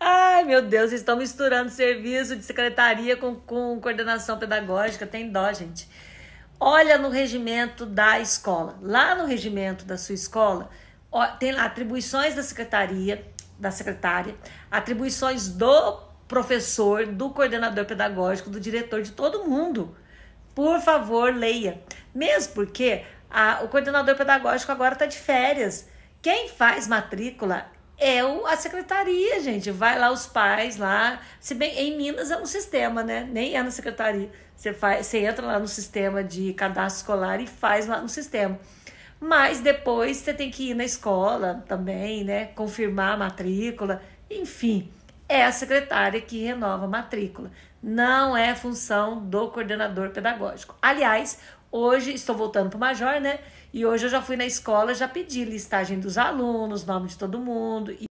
Ai, meu Deus, vocês estão misturando serviço de secretaria com, com coordenação pedagógica. Tem dó, gente. Olha no regimento da escola. Lá no regimento da sua escola, ó, tem lá atribuições da secretaria, da secretária, atribuições do professor, do coordenador pedagógico, do diretor, de todo mundo. Por favor, leia. Mesmo porque a, o coordenador pedagógico agora está de férias. Quem faz matrícula é o, a secretaria, gente. Vai lá os pais lá. Se bem em Minas é um sistema, né? Nem é na secretaria. Você, faz, você entra lá no sistema de cadastro escolar e faz lá no sistema. Mas depois você tem que ir na escola também, né? Confirmar a matrícula, enfim é a secretária que renova a matrícula. Não é função do coordenador pedagógico. Aliás, hoje estou voltando para o Major, né? E hoje eu já fui na escola, já pedi listagem dos alunos, nome de todo mundo.